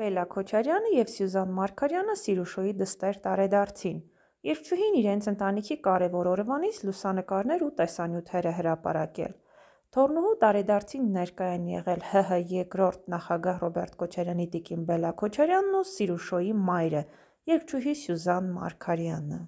Բելլա Քոչարյանը եւ Սյուզան Մարգարյանը Սիրուշոյի դստեր տարեդարձին։ Երկչուհին իրենց ընտանիքի կարևոր օրվանից լուսանկարներ ու տեսանյութեր է հրապարակել։ Թորնուհու տարեդարձին ներկայ են եղել ՀՀ երկրորդ նախագահ Ռոբերտ Քոչարյանի տիկին Բելա Քոչարյանն ու Սիրուշոյի մայրը, երկչուհի Սյուզան Մարգարյանը։